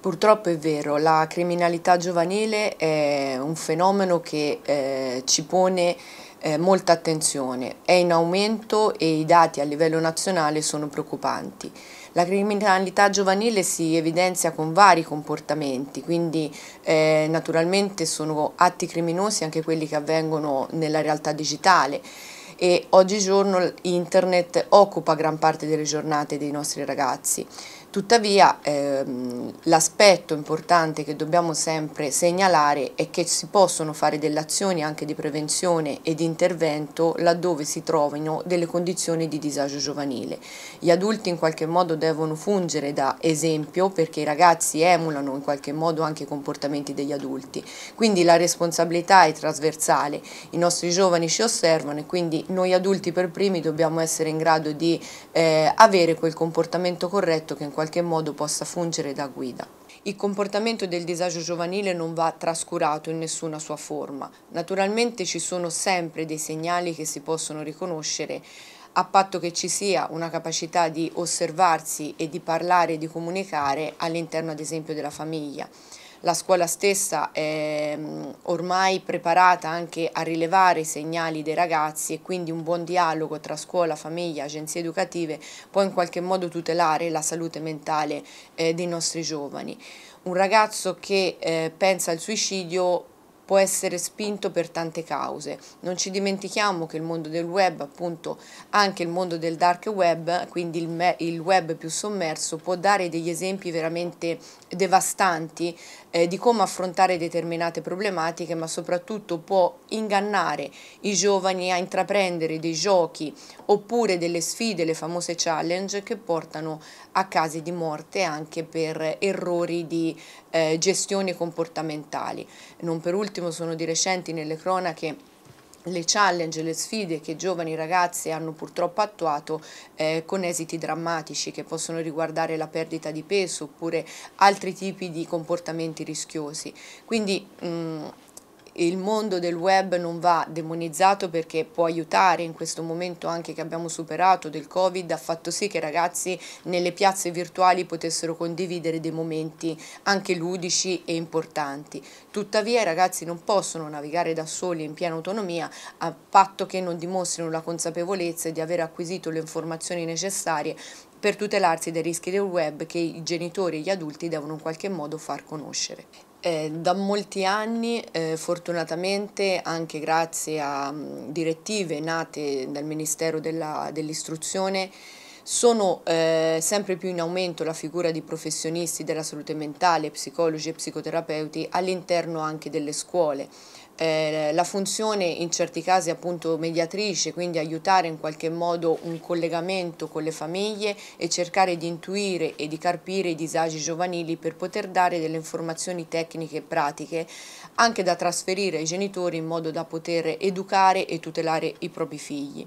Purtroppo è vero, la criminalità giovanile è un fenomeno che eh, ci pone eh, molta attenzione, è in aumento e i dati a livello nazionale sono preoccupanti. La criminalità giovanile si evidenzia con vari comportamenti, quindi eh, naturalmente sono atti criminosi anche quelli che avvengono nella realtà digitale e oggigiorno internet occupa gran parte delle giornate dei nostri ragazzi. Tuttavia ehm, l'aspetto importante che dobbiamo sempre segnalare è che si possono fare delle azioni anche di prevenzione e di intervento laddove si trovino delle condizioni di disagio giovanile. Gli adulti in qualche modo devono fungere da esempio perché i ragazzi emulano in qualche modo anche i comportamenti degli adulti, quindi la responsabilità è trasversale, i nostri giovani ci osservano e quindi noi adulti per primi dobbiamo essere in grado di eh, avere quel comportamento corretto che in qualche qualche modo possa fungere da guida. Il comportamento del disagio giovanile non va trascurato in nessuna sua forma. Naturalmente ci sono sempre dei segnali che si possono riconoscere a patto che ci sia una capacità di osservarsi e di parlare e di comunicare all'interno ad esempio della famiglia la scuola stessa è mm, ormai preparata anche a rilevare i segnali dei ragazzi e quindi un buon dialogo tra scuola, famiglia, agenzie educative può in qualche modo tutelare la salute mentale eh, dei nostri giovani. Un ragazzo che eh, pensa al suicidio può essere spinto per tante cause. Non ci dimentichiamo che il mondo del web, appunto anche il mondo del dark web, quindi il, il web più sommerso, può dare degli esempi veramente devastanti eh, di come affrontare determinate problematiche, ma soprattutto può ingannare i giovani a intraprendere dei giochi oppure delle sfide, le famose challenge, che portano a casi di morte anche per errori di eh, gestione comportamentali. Non per ultimo ultimo sono di recenti nelle cronache le challenge, le sfide che giovani ragazze hanno purtroppo attuato eh, con esiti drammatici che possono riguardare la perdita di peso oppure altri tipi di comportamenti rischiosi. Quindi mh, mm, il mondo del web non va demonizzato perché può aiutare in questo momento anche che abbiamo superato del Covid, ha fatto sì che i ragazzi nelle piazze virtuali potessero condividere dei momenti anche ludici e importanti. Tuttavia i ragazzi non possono navigare da soli in piena autonomia a patto che non dimostrino la consapevolezza di aver acquisito le informazioni necessarie per tutelarsi dai rischi del web che i genitori e gli adulti devono in qualche modo far conoscere. Eh, da molti anni, eh, fortunatamente anche grazie a mh, mm, direttive nate dal Ministero dell'Istruzione, dell sono eh, sempre più in aumento la figura di professionisti della salute mentale, psicologi e psicoterapeuti all'interno anche delle scuole eh, la funzione in certi casi appunto mediatrice, quindi aiutare in qualche modo un collegamento con le famiglie e cercare di intuire e di carpire i disagi giovanili per poter dare delle informazioni tecniche e pratiche anche da trasferire ai genitori in modo da poter educare e tutelare i propri figli.